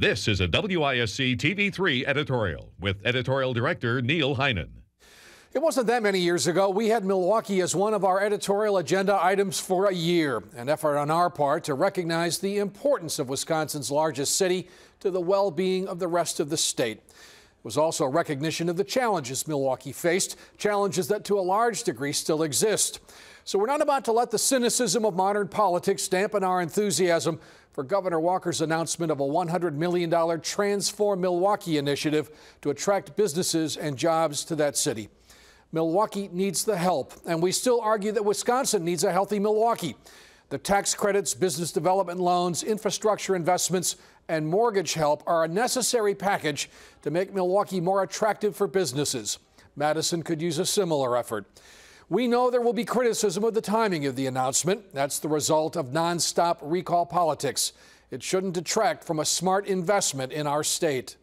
This is a WISC TV3 editorial with editorial director Neil Heinen. It wasn't that many years ago. We had Milwaukee as one of our editorial agenda items for a year, an effort on our part to recognize the importance of Wisconsin's largest city to the well being of the rest of the state. It was also a recognition of the challenges Milwaukee faced, challenges that to a large degree still exist. So we're not about to let the cynicism of modern politics dampen our enthusiasm for Governor Walker's announcement of a $100 million Transform Milwaukee initiative to attract businesses and jobs to that city. Milwaukee needs the help, and we still argue that Wisconsin needs a healthy Milwaukee. The tax credits, business development loans, infrastructure investments, and mortgage help are a necessary package to make Milwaukee more attractive for businesses. Madison could use a similar effort. We know there will be criticism of the timing of the announcement. That's the result of nonstop recall politics. It shouldn't detract from a smart investment in our state.